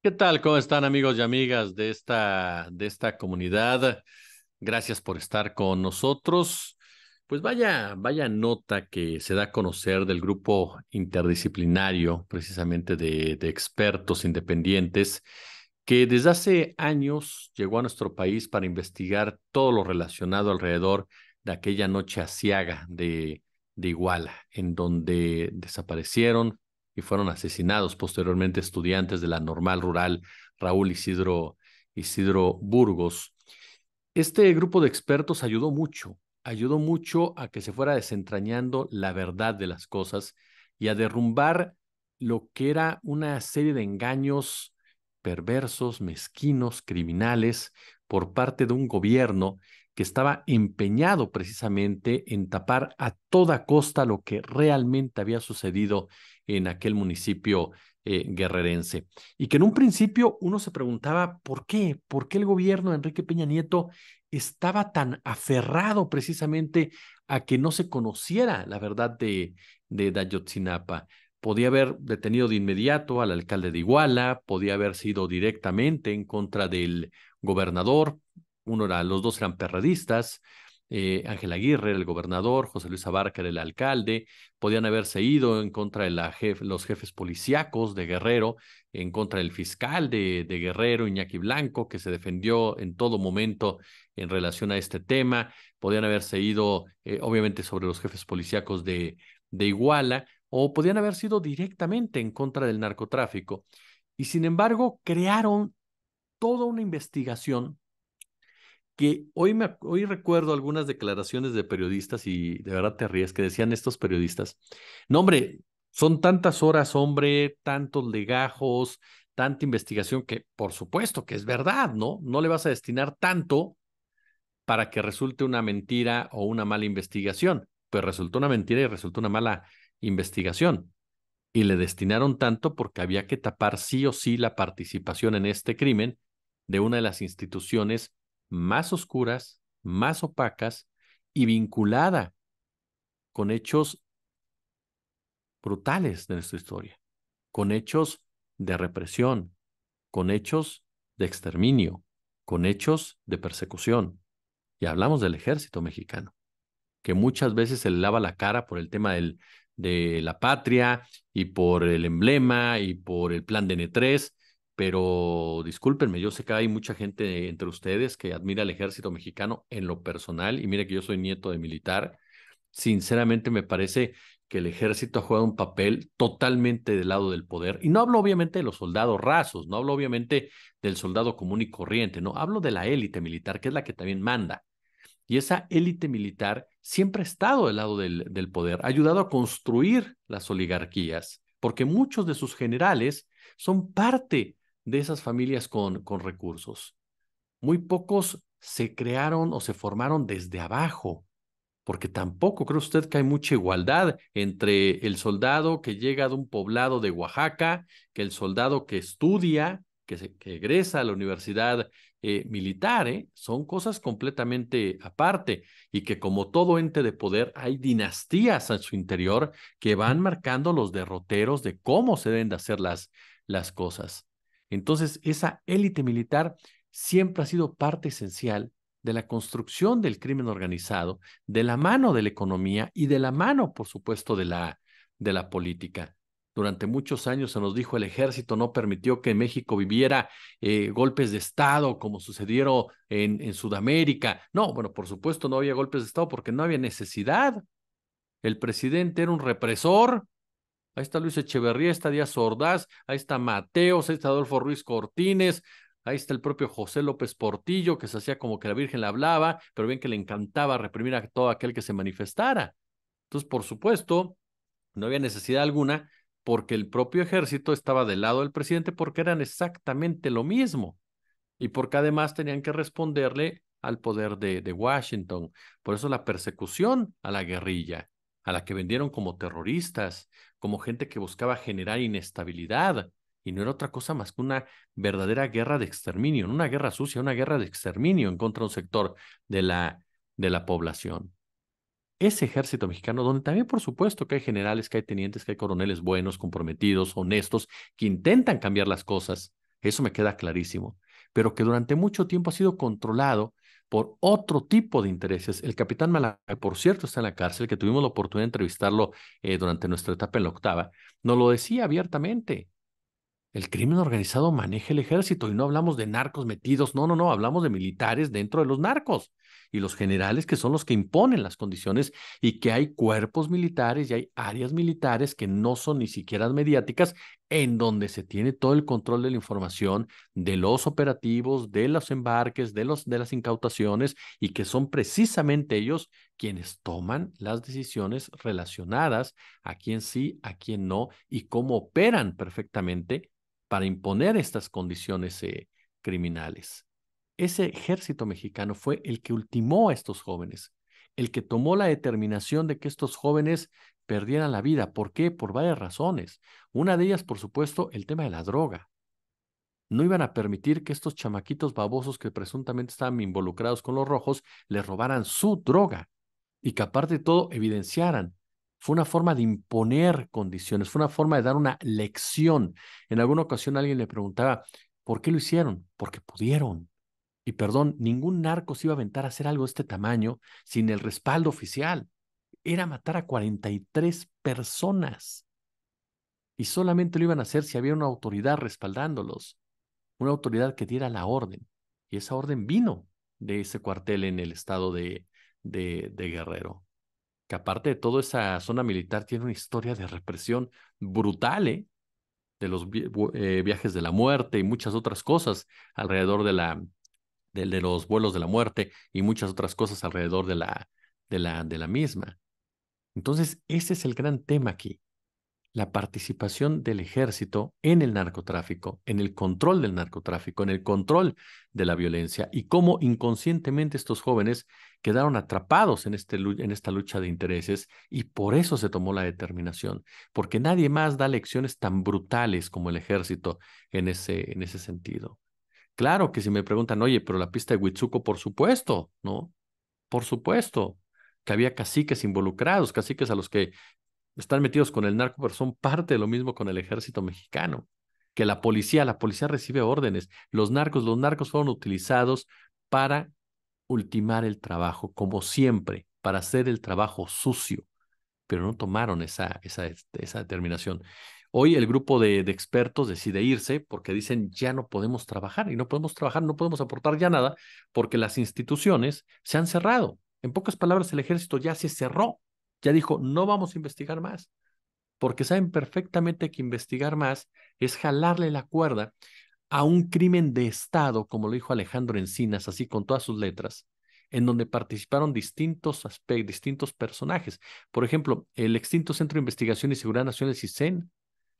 ¿Qué tal? ¿Cómo están amigos y amigas de esta, de esta comunidad? Gracias por estar con nosotros. Pues vaya, vaya nota que se da a conocer del grupo interdisciplinario, precisamente de, expertos independientes, que desde hace años llegó a nuestro país para investigar todo lo relacionado alrededor de aquella noche asiaga de, de Iguala, en donde desaparecieron, y fueron asesinados posteriormente estudiantes de la normal rural Raúl Isidro, Isidro Burgos. Este grupo de expertos ayudó mucho, ayudó mucho a que se fuera desentrañando la verdad de las cosas y a derrumbar lo que era una serie de engaños perversos, mezquinos, criminales por parte de un gobierno que estaba empeñado precisamente en tapar a toda costa lo que realmente había sucedido en aquel municipio eh, guerrerense. Y que en un principio uno se preguntaba, ¿por qué? ¿Por qué el gobierno de Enrique Peña Nieto estaba tan aferrado precisamente a que no se conociera la verdad de, de Dayotzinapa? podía haber detenido de inmediato al alcalde de Iguala, podía haber sido directamente en contra del gobernador, uno los dos eran perradistas, eh, Ángel Aguirre el gobernador, José Luis Abarca el alcalde, podían haberse ido en contra de los jefes policíacos de Guerrero, en contra del fiscal de, Guerrero, Iñaki Blanco, que se defendió en todo momento en relación a este tema, podían haberse ido eh, obviamente sobre los jefes policíacos de, de Iguala, o podían haber sido directamente en contra del narcotráfico. Y sin embargo, crearon toda una investigación que hoy, hoy recuerdo algunas declaraciones de periodistas y de verdad te ríes que decían estos periodistas, no hombre, son tantas horas, hombre, tantos legajos, tanta investigación que por supuesto que es verdad, ¿no? No le vas a destinar tanto para que resulte una mentira o una mala investigación. Pues resultó una mentira y resultó una mala investigación. Y le destinaron tanto porque había que tapar sí o sí la participación en este crimen de una de las instituciones más oscuras, más opacas y vinculada con hechos brutales de nuestra historia, con hechos de represión, con hechos de exterminio, con hechos de persecución. Y hablamos del ejército mexicano, que muchas veces se le lava la cara por el tema de la patria y por el emblema y por el plan de N3, pero discúlpenme, yo sé que hay mucha gente entre ustedes que admira al ejército mexicano en lo personal, y mire que yo soy nieto de militar. Sinceramente me parece que el ejército ha jugado un papel totalmente del lado del poder. Y no hablo obviamente de los soldados rasos, no hablo obviamente del soldado común y corriente, no, hablo de la élite militar, que es la que también manda. Y esa élite militar siempre ha estado del lado del, del poder, ha ayudado a construir las oligarquías, porque muchos de sus generales son parte de esas familias con, recursos. Muy pocos se crearon o se formaron desde abajo, porque tampoco cree usted que hay mucha igualdad entre el soldado que llega de un poblado de Oaxaca, que el soldado que estudia, que, se, que egresa a la universidad eh, militar, ¿eh? son cosas completamente aparte y que como todo ente de poder hay dinastías a su interior que van marcando los derroteros de cómo se deben de hacer las cosas. Entonces, esa élite militar siempre ha sido parte esencial de la construcción del crimen organizado, de la mano de la economía y de la mano, por supuesto, de la, de la política. Durante muchos años se nos dijo el ejército no permitió que México viviera eh, golpes de Estado como sucedieron en, en Sudamérica. No, bueno, por supuesto no había golpes de Estado porque no había necesidad. El presidente era un represor ahí está Luis Echeverría, está Díaz Ordaz, ahí está Mateos, ahí está Adolfo Ruiz Cortines, ahí está el propio José López Portillo, que se hacía como que la Virgen le hablaba, pero bien que le encantaba reprimir a todo aquel que se manifestara. Entonces, por supuesto, no había necesidad alguna porque el propio ejército estaba del lado del presidente porque eran exactamente lo mismo y porque además tenían que responderle al poder de Washington. Por eso la persecución a la guerrilla a la que vendieron como terroristas, como gente que buscaba generar inestabilidad, y no era otra cosa más que una verdadera guerra de exterminio, una guerra sucia, una guerra de exterminio en contra de un sector de la, de la población. Ese ejército mexicano, donde también por supuesto que hay generales, que hay tenientes, que hay coroneles buenos, comprometidos, honestos, que intentan cambiar las cosas, eso me queda clarísimo, pero que durante mucho tiempo ha sido controlado por otro tipo de intereses. El capitán Malaga, por cierto, está en la cárcel, que tuvimos la oportunidad de entrevistarlo eh, durante nuestra etapa en la octava, nos lo decía abiertamente. El crimen organizado maneja el ejército y no hablamos de narcos metidos, no, no, no, hablamos de militares dentro de los narcos y los generales que son los que imponen las condiciones y que hay cuerpos militares y hay áreas militares que no son ni siquiera mediáticas en donde se tiene todo el control de la información, de los operativos, de los embarques, de, las incautaciones y que son precisamente ellos quienes toman las decisiones relacionadas a quién sí, a quién no y cómo operan perfectamente para imponer estas condiciones eh, criminales. Ese ejército mexicano fue el que ultimó a estos jóvenes, el que tomó la determinación de que estos jóvenes perdieran la vida. ¿Por qué? Por varias razones. Una de ellas, por supuesto, el tema de la droga. No iban a permitir que estos chamaquitos babosos que presuntamente estaban involucrados con los rojos les robaran su droga y que aparte de todo evidenciaran fue una forma de imponer condiciones, fue una forma de dar una lección. En alguna ocasión alguien le preguntaba, ¿por qué lo hicieron? Porque pudieron. Y perdón, ningún narco se iba a aventar a hacer algo de este tamaño sin el respaldo oficial. Era matar a 43 personas. Y solamente lo iban a hacer si había una autoridad respaldándolos, una autoridad que diera la orden. Y esa orden vino de ese cuartel en el estado de, de, Guerrero que aparte de toda esa zona militar tiene una historia de represión brutal, ¿eh? de los eh, viajes de la muerte y muchas otras cosas alrededor de la, de los vuelos de la muerte y muchas otras cosas alrededor de la, de la, misma. Entonces, ese es el gran tema aquí. La participación del ejército en el narcotráfico, en el control del narcotráfico, en el control de la violencia y cómo inconscientemente estos jóvenes quedaron atrapados en, este en esta lucha de intereses y por eso se tomó la determinación, porque nadie más da lecciones tan brutales como el ejército en en ese sentido. Claro que si me preguntan, oye, pero la pista de Huitzuco, por supuesto, ¿no? Por supuesto, que había caciques involucrados, caciques a los que están metidos con el narco, pero son parte de lo mismo con el ejército mexicano. Que la policía, la policía recibe órdenes. Los narcos, los narcos fueron utilizados para ultimar el trabajo, como siempre, para hacer el trabajo sucio, pero no tomaron esa, esa determinación. Hoy el grupo de, expertos decide irse porque dicen ya no podemos trabajar y no podemos trabajar, no podemos aportar ya nada porque las instituciones se han cerrado. En pocas palabras, el ejército ya se cerró, ya dijo no vamos a investigar más porque saben perfectamente que investigar más es jalarle la cuerda a un crimen de Estado, como lo dijo Alejandro Encinas, así con todas sus letras, en donde participaron distintos aspectos, distintos personajes. Por ejemplo, el extinto Centro de Investigación y Seguridad Nacional, CISEN,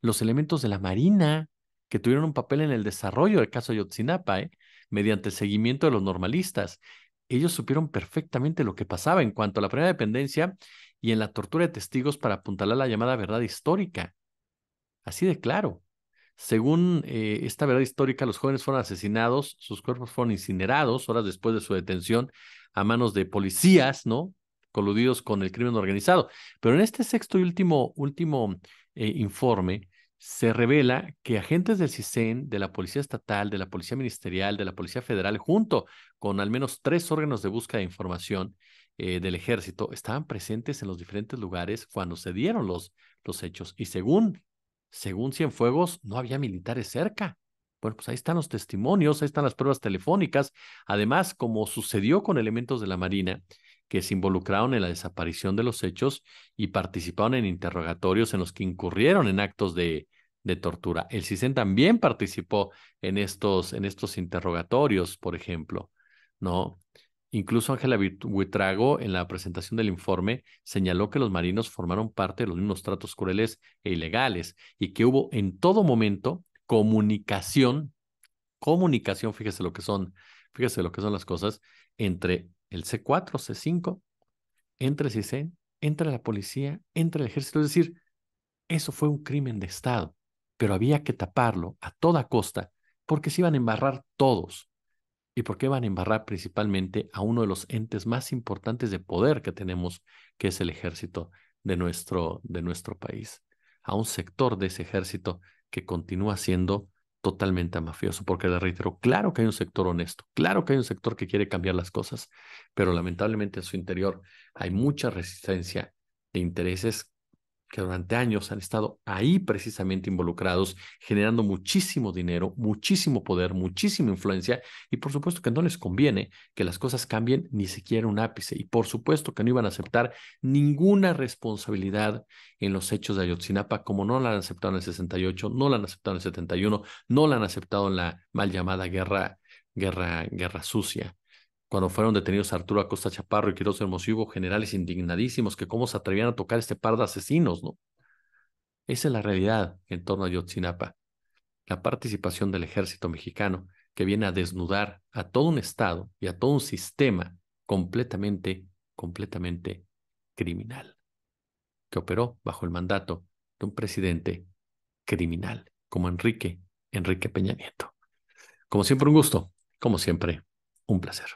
los elementos de la Marina que tuvieron un papel en el desarrollo del caso Yotzinapa, ¿eh? mediante el seguimiento de los normalistas. Ellos supieron perfectamente lo que pasaba en cuanto a la primera dependencia y en la tortura de testigos para apuntalar la llamada verdad histórica. Así de claro. Según eh, esta verdad histórica, los jóvenes fueron asesinados, sus cuerpos fueron incinerados horas después de su detención a manos de policías, ¿no? Coludidos con el crimen organizado. Pero en este sexto y último, último eh, informe, se revela que agentes del CISEN, de la Policía Estatal, de la Policía Ministerial, de la Policía Federal, junto con al menos tres órganos de búsqueda de información eh, del ejército, estaban presentes en los diferentes lugares cuando se dieron los, los hechos. Y según, según Cienfuegos, no había militares cerca. Bueno, pues ahí están los testimonios, ahí están las pruebas telefónicas. Además, como sucedió con elementos de la Marina, que se involucraron en la desaparición de los hechos y participaron en interrogatorios en los que incurrieron en actos de, tortura. El CISEN también participó en estos, en estos interrogatorios, por ejemplo, ¿no? Incluso Ángela Huitrago en la presentación del informe, señaló que los marinos formaron parte de los mismos tratos crueles e ilegales y que hubo en todo momento comunicación, comunicación, fíjese lo que son, fíjese lo que son las cosas, entre el C4, C5, entra el entre entra la policía, entra el ejército. Es decir, eso fue un crimen de Estado, pero había que taparlo a toda costa porque se iban a embarrar todos. ¿Y porque iban van a embarrar principalmente a uno de los entes más importantes de poder que tenemos, que es el ejército de nuestro, de nuestro país? A un sector de ese ejército que continúa siendo totalmente mafioso, porque le reitero, claro que hay un sector honesto, claro que hay un sector que quiere cambiar las cosas, pero lamentablemente en su interior hay mucha resistencia de intereses que durante años han estado ahí precisamente involucrados, generando muchísimo dinero, muchísimo poder, muchísima influencia, y por supuesto que no les conviene que las cosas cambien ni siquiera un ápice, y por supuesto que no iban a aceptar ninguna responsabilidad en los hechos de Ayotzinapa, como no la han aceptado en el 68, no la han aceptado en el 71, no la han aceptado en la mal llamada guerra, guerra, guerra sucia. Cuando fueron detenidos Arturo Acosta Chaparro y Quiroz Hermosillo, generales indignadísimos que cómo se atrevían a tocar este par de asesinos, ¿no? Esa es la realidad en torno a Yotzinapa. La participación del ejército mexicano que viene a desnudar a todo un Estado y a todo un sistema completamente, completamente criminal, que operó bajo el mandato de un presidente criminal como Enrique, Enrique Peña Nieto. Como siempre, un gusto, como siempre, un placer.